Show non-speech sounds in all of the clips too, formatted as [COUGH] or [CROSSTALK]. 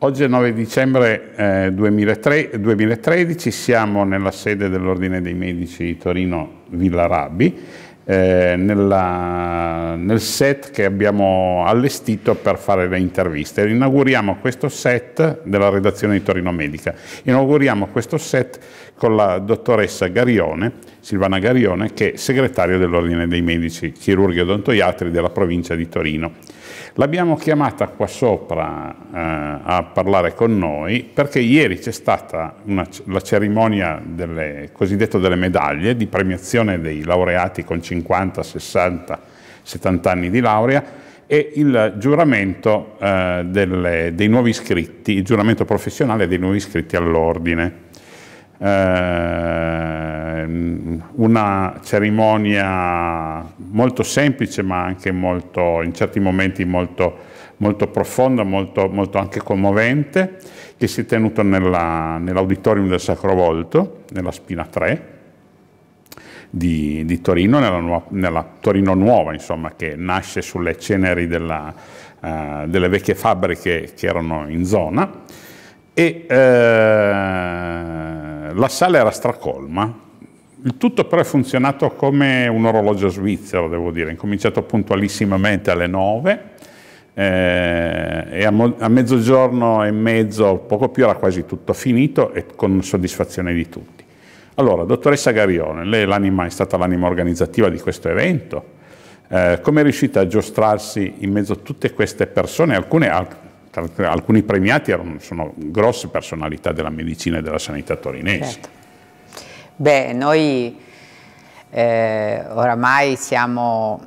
Oggi è 9 dicembre eh, 2003, 2013, siamo nella sede dell'Ordine dei Medici di Torino Villa Rabbi, eh, nella, nel set che abbiamo allestito per fare le interviste. Inauguriamo questo set della redazione di Torino Medica. Inauguriamo questo set con la dottoressa Garione Silvana Garione, che è segretaria dell'Ordine dei Medici Chirurghi Odontoiatri della provincia di Torino. L'abbiamo chiamata qua sopra eh, a parlare con noi perché ieri c'è stata una, la cerimonia delle, cosiddette delle medaglie di premiazione dei laureati con 50, 60, 70 anni di laurea e il giuramento eh, delle, dei nuovi iscritti, il giuramento professionale dei nuovi iscritti all'ordine. Eh, una cerimonia molto semplice ma anche molto, in certi momenti molto, molto profonda, molto, molto, anche commovente, che si è tenuta nell'auditorium del Sacro Volto, nella Spina 3 di, di Torino, nella, nuova, nella, Torino Nuova, insomma, che nasce sulle ceneri della, eh, delle vecchie fabbriche che erano in zona. E, eh, la sala era stracolma, il tutto però è funzionato come un orologio svizzero, devo dire, è cominciato puntualissimamente alle 9 eh, e a, a, mezzogiorno e mezzo, poco più, era quasi tutto finito e con soddisfazione di tutti. Allora, dottoressa Garione, lei è stata l'anima organizzativa di questo evento, eh, come è riuscita a giostrarsi in mezzo a tutte queste persone, alcune alcuni premiati erano, sono grosse personalità della medicina e della sanità torinese. Certo. Beh, noi eh, oramai siamo,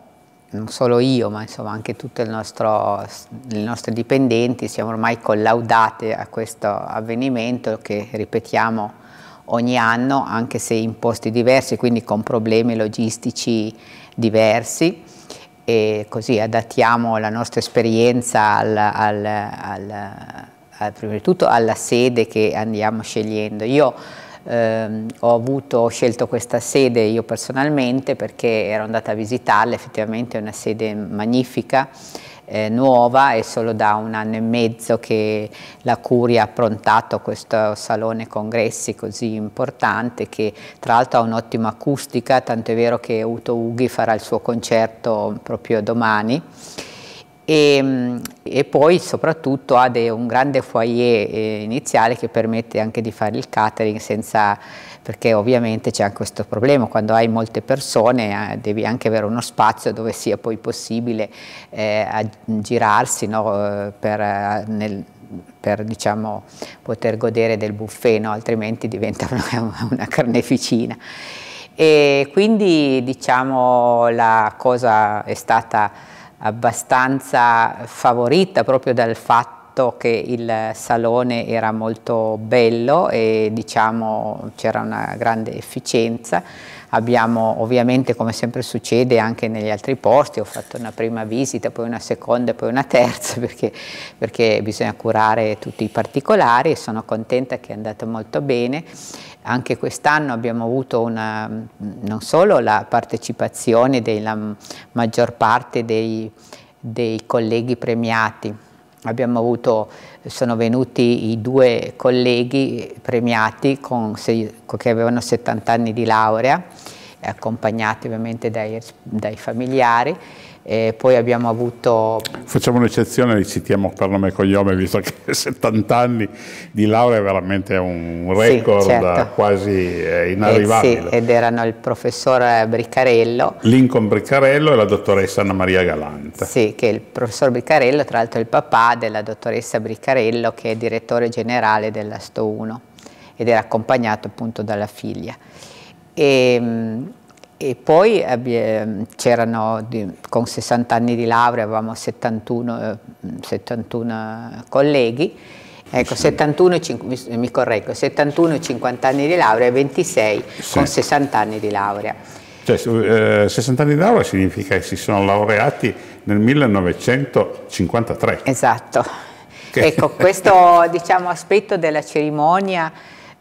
non solo io, ma insomma anche tutti i nostri dipendenti, siamo ormai collaudati a questo avvenimento che ripetiamo ogni anno, anche se in posti diversi, quindi con problemi logistici diversi e così adattiamo la nostra esperienza al, al, al, al prima di tutto alla sede che andiamo scegliendo. Io ehm, ho, avuto, ho, scelto questa sede io personalmente perché ero andata a visitarla, effettivamente è una sede magnifica eh, nuova, è solo da un anno e mezzo che la Curia ha approntato questo salone congressi così importante che tra l'altro ha un'ottima acustica, tanto è vero che Uto Ughi farà il suo concerto proprio domani. E, ehm, e, poi soprattutto ha de, un grande foyer eh, iniziale che permette anche di fare il catering senza perché ovviamente c'è anche questo problema, quando hai molte persone eh, devi anche avere uno spazio dove sia poi possibile eh, girarsi no, eh, per, eh, nel, per diciamo, poter godere del buffet, no? altrimenti diventa [LAUGHS] una, una carneficina. E quindi diciamo, la cosa è stata abbastanza favorita proprio dal fatto visto che il salone era molto bello e diciamo c'era una grande efficienza, abbiamo ovviamente come sempre succede anche negli altri posti, ho fatto una prima visita, poi una seconda, poi una terza [LAUGHS] perché, perché bisogna curare tutti i particolari e sono contenta che è andata molto bene. Anche quest'anno abbiamo avuto una, non solo la partecipazione della maggior parte dei, dei colleghi premiati, abbiamo avuto, sono venuti i due colleghi premiati con, che avevano 70 anni di laurea, accompagnati ovviamente dai, dai familiari, e poi abbiamo avuto... Facciamo un'eccezione, citiamo per nome e cognome, visto che 70 [LAUGHS] anni di laurea è veramente un record sì, certo. quasi inarrivabile. Eh, eh, sì, ed erano il professor Briccarello. Lincoln Briccarello e la dottoressa Anna Maria Galante. Sì, che è il professor Briccarello tra l'altro il papà della dottoressa Briccarello che è direttore generale della Sto 1 ed era accompagnato appunto dalla figlia. E, ehm, e poi mm, c'erano, con 60 anni di laurea, avevamo 71, 71 eh, mm, colleghi, Ecco, 71, mi correggo, 71 50 anni di laurea e 26 sì. con 60 anni di laurea. Cioè, eh, 60 anni di laurea significa che si sono laureati nel 1953. Esatto. Che... Ecco, questo diciamo, aspetto della cerimonia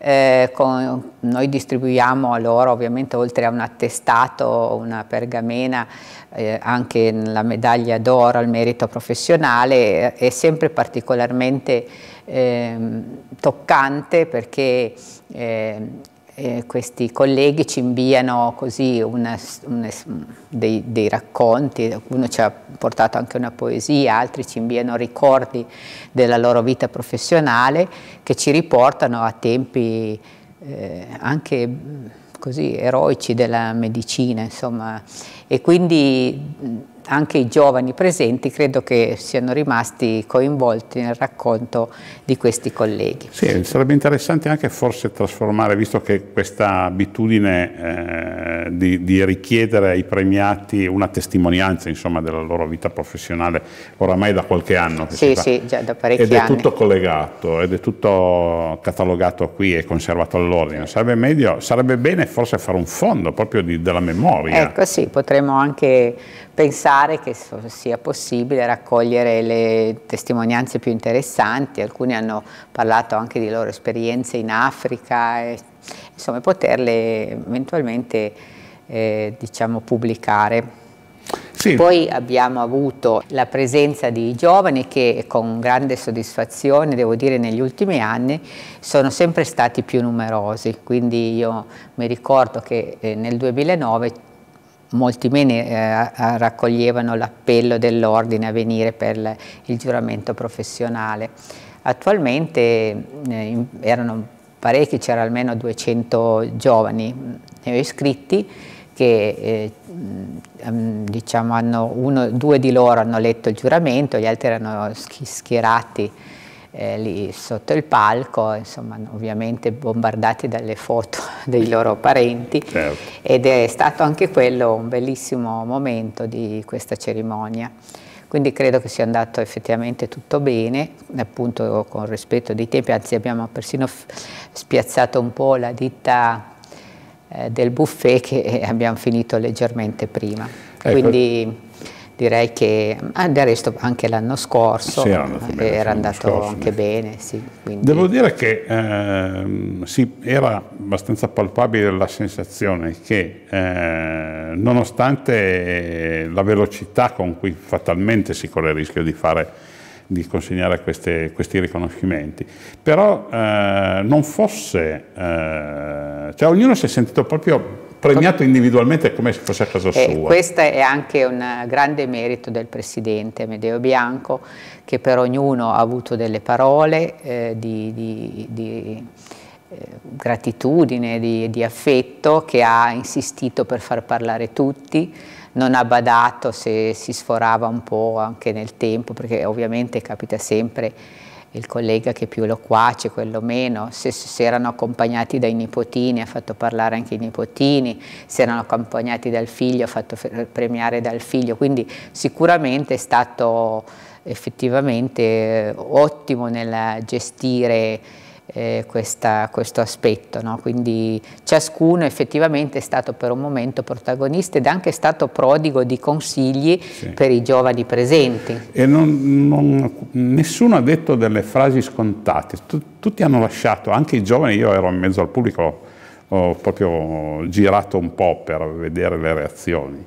eh, con, noi distribuiamo a loro ovviamente oltre a un attestato, una pergamena, eh, anche la medaglia d'oro al merito professionale, eh, è sempre particolarmente eh, toccante perché ehm, eh, questi colleghi ci inviano così una, una, dei, dei, racconti, uno ci ha portato anche una poesia, altri ci inviano ricordi della loro vita professionale che ci riportano a tempi eh, anche così eroici della medicina, insomma. E quindi anche i giovani presenti credo che siano rimasti coinvolti nel racconto di questi colleghi. Sì, sarebbe interessante anche forse trasformare, visto che questa abitudine eh, di, di, richiedere ai premiati una testimonianza insomma, della loro vita professionale oramai da qualche anno. Sì, sì, già da parecchi anni. Ed è tutto collegato, ed è tutto catalogato qui e conservato all'ordine. Sarebbe, meglio, sarebbe bene forse fare un fondo proprio di, della memoria. Ecco sì, potremmo anche pensare pensare che sia possibile raccogliere le testimonianze più interessanti, alcuni hanno parlato anche di loro esperienze in Africa, e, insomma poterle eventualmente eh, diciamo, pubblicare. Sì. Poi abbiamo avuto la presenza di giovani che con grande soddisfazione, devo dire, negli ultimi anni sono sempre stati più numerosi, quindi io mi ricordo che eh, nel 2009 molti meno eh, raccoglievano l'appello dell'ordine a venire per il giuramento professionale. Attualmente eh, erano parecchi, c'erano almeno 200 giovani mm, eh, iscritti che eh, mm, diciamo hanno uno, due di loro hanno letto il giuramento, gli altri erano schierati eh, lì sotto il palco, insomma, ovviamente bombardati dalle foto [LAUGHS] dei loro parenti certo. ed è stato anche quello un bellissimo momento di questa cerimonia. Quindi credo che sia andato effettivamente tutto bene, appunto con rispetto dei tempi, anzi abbiamo persino spiazzato un po' la ditta eh, del buffet che [LAUGHS] abbiamo finito leggermente prima. Ecco. Quindi direi che ah, del resto anche l'anno scorso sì, bene, era andato scorso, anche sì. bene. Sì, Devo dire che eh, sì, era abbastanza palpabile la sensazione che eh, nonostante la velocità con cui fatalmente si corre il rischio di, fare, di consegnare queste, questi riconoscimenti, però eh, non fosse, eh, cioè ognuno si è sentito proprio premiato individualmente come se fosse a casa eh, sua. E questo è anche un grande merito del Presidente Medeo Bianco, che per ognuno ha avuto delle parole eh, di, di, di eh, gratitudine, di, di affetto, che ha insistito per far parlare tutti, non ha badato se si sforava un po' anche nel tempo, perché ovviamente capita sempre il collega che più lo quace, quello meno, se, si erano accompagnati dai nipotini ha fatto parlare anche i nipotini, se erano accompagnati dal figlio ha fatto premiare dal figlio, quindi sicuramente è stato effettivamente eh, ottimo nel gestire eh, questa, questo aspetto. No? Quindi ciascuno effettivamente è stato per un momento protagonista ed anche stato prodigo di consigli sì. per i giovani presenti. E non, non, nessuno ha detto delle frasi scontate, tutti hanno lasciato, anche i giovani, io ero in mezzo al pubblico, ho proprio girato un po' per vedere le reazioni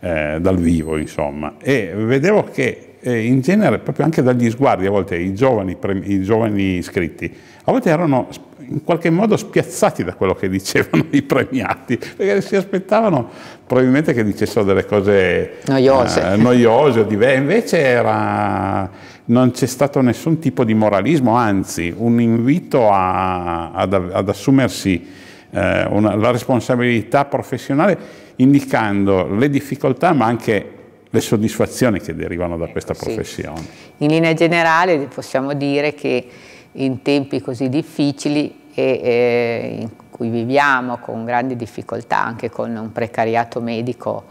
eh, dal vivo, insomma, e vedevo che eh, in genere proprio anche dagli sguardi, a volte i giovani, i giovani iscritti, a volte erano in qualche modo spiazzati da quello che dicevano [LAUGHS] i premiati, perché si aspettavano probabilmente che dicessero delle cose noiose, eh, noiose o diverse, invece era, non c'è stato nessun tipo di moralismo, anzi un invito a, ad, ad, assumersi eh, una, la responsabilità professionale indicando le difficoltà ma anche le soddisfazioni che derivano da eh, questa professione. Sì. In linea generale possiamo dire che in tempi così difficili e eh, in cui viviamo con grandi difficoltà, anche con un precariato medico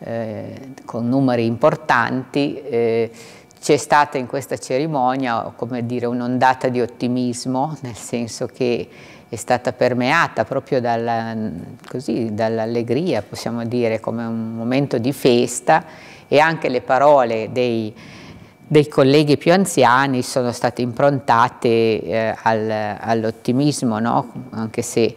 eh, con numeri importanti, eh, c'è stata in questa cerimonia dire, un'ondata di ottimismo, nel senso che è stata permeata proprio dall'allegria, possiamo dire, come un momento di festa e anche le parole dei, dei colleghi più anziani sono state improntate eh, al, all'ottimismo, no? anche se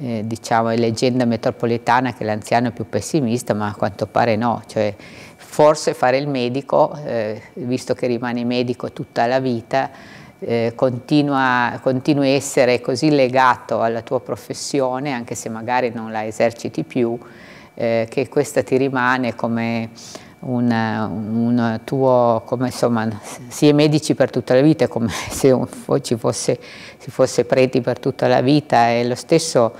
eh, diciamo, è leggenda metropolitana che l'anziano è più pessimista, ma a quanto pare no, cioè, forse fare il medico, eh, visto che rimane medico tutta la vita, eh, continua, continui a essere così legato alla tua professione, anche se magari non la eserciti più, eh, che questa ti rimane come un, un, tuo, come insomma, si è medici per tutta la vita, come [LAUGHS] se ci fosse, si fosse preti per tutta la vita e lo stesso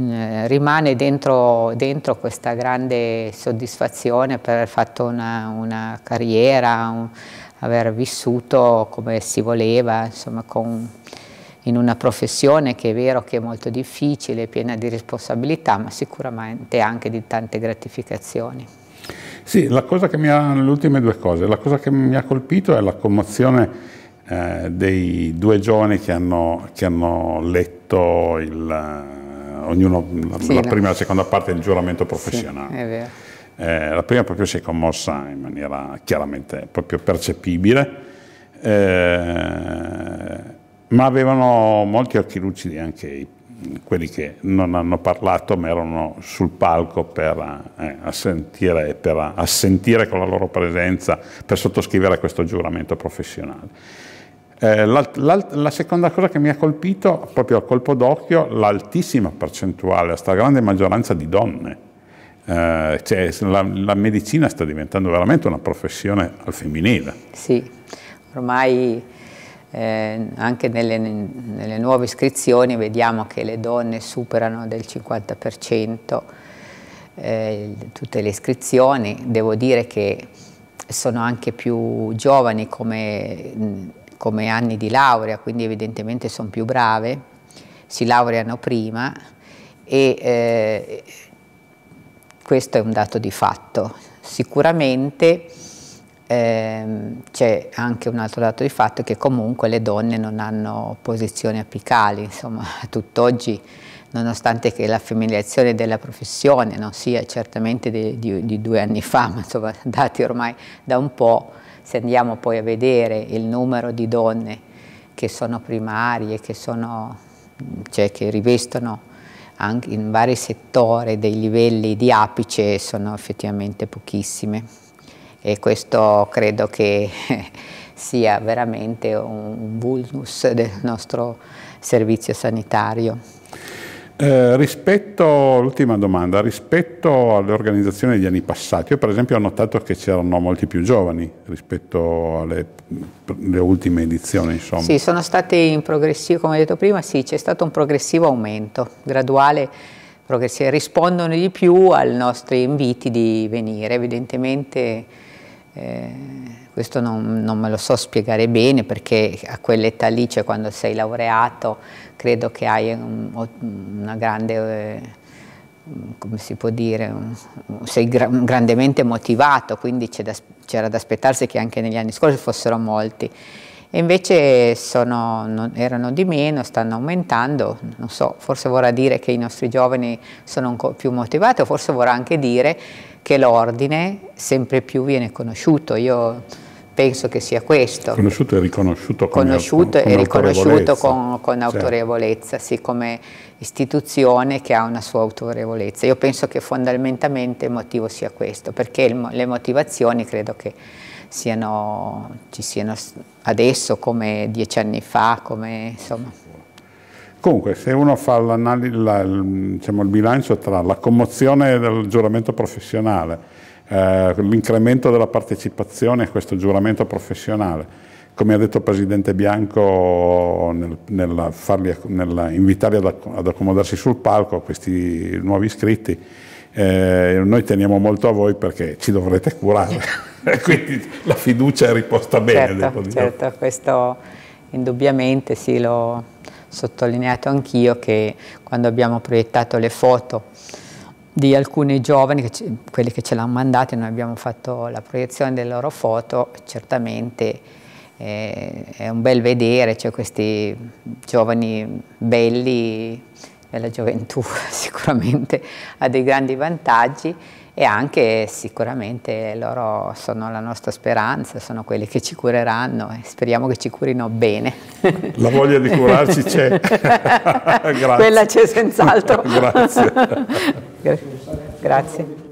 mm, rimane dentro, dentro, questa grande soddisfazione per aver fatto una, una carriera, un, aver vissuto come si voleva, insomma, con, in una professione che è vero che è molto difficile, piena di responsabilità, ma sicuramente anche di tante gratificazioni. Sì, la cosa che mi ha, le ultime due cose, la cosa che mi ha colpito è la commozione eh, dei due giovani che hanno, che hanno letto il, eh, ognuno, sì, la, no. prima e la seconda parte del giuramento professionale. Sì, è vero. Eh, la prima proprio si è commossa in maniera chiaramente proprio percepibile, eh, ma avevano molti occhi lucidi anche i, quelli che non hanno parlato ma erano sul palco per eh, assentire, per assentire con la loro presenza, per sottoscrivere questo giuramento professionale. Eh, la, la, la, seconda cosa che mi ha colpito, proprio a colpo d'occhio, l'altissima percentuale, la stragrande maggioranza di donne eh, cioè, la, la, medicina sta diventando veramente una professione al femminile. Sì, ormai eh, anche nelle, nelle, nuove iscrizioni vediamo che le donne superano del 50% eh, tutte le iscrizioni, devo dire che sono anche più giovani come, come anni di laurea, quindi evidentemente sono più brave, si laureano prima e eh, questo è un dato di fatto. Sicuramente ehm, c'è anche un altro dato di fatto che comunque le donne non hanno posizioni apicali, insomma, [LAUGHS] tutt'oggi nonostante che l'affemiliazione della professione non sia certamente di, di, di due anni fa, ma insomma, [LAUGHS] dati ormai da un po', se andiamo poi a vedere il numero di donne che sono primarie, che, sono, cioè, che rivestono anche in vari settori dei livelli di apice sono effettivamente pochissime e questo credo che [LAUGHS] sia veramente un vulnus del nostro servizio sanitario. Eh, rispetto, l'ultima domanda, rispetto alle organizzazioni degli anni passati, io per esempio ho notato che c'erano molti più giovani rispetto alle ultime edizioni. Insomma. Sì, sono state in progressivo, come ho detto prima, sì, c'è stato un progressivo aumento, graduale, progressivo, rispondono di più ai nostri inviti di venire, evidentemente... Eh, questo non, non, me lo so spiegare bene perché a quell'età lì, cioè quando sei laureato, credo che hai un, una grande, eh, come si può dire, un, sei gra grandemente motivato, quindi c'era da aspettarsi che anche negli anni scorsi fossero molti. E invece sono, non, erano di meno, stanno aumentando, non so, forse vorrà dire che i nostri giovani sono un più motivati o forse vorrà anche dire che l'ordine sempre più viene conosciuto. Io, penso che sia questo. Conosciuto e riconosciuto con, conosciuto con, con e riconosciuto con, con autorevolezza, sì, come istituzione che ha una sua autorevolezza. Io penso che fondamentalmente il motivo sia questo, perché il, le motivazioni credo che siano, ci siano adesso come dieci anni fa, come insomma. Comunque, se uno fa la, diciamo, il bilancio tra la commozione del giuramento professionale, eh, l'incremento della partecipazione a questo giuramento professionale. Come ha detto il Presidente Bianco nel, nel farli, nell'invitarli ad, ad accomodarsi sul palco questi nuovi iscritti, eh, noi teniamo molto a voi perché ci dovrete curare, [LAUGHS] quindi la fiducia è riposta bene. Certo, certo questo indubbiamente sì, l'ho sottolineato anch'io che quando abbiamo proiettato le foto di alcuni giovani, che quelli che ce l'hanno mandati, noi abbiamo fatto la proiezione delle loro foto, certamente eh, è un bel vedere, cioè questi giovani belli, e la gioventù [LAUGHS] sicuramente ha dei grandi vantaggi e anche sicuramente loro sono la nostra speranza, sono quelli che ci cureranno e speriamo che ci curino bene. [LAUGHS] La voglia di curarci c'è. [LAUGHS] Quella c'è senz'altro. Grazie. Grazie.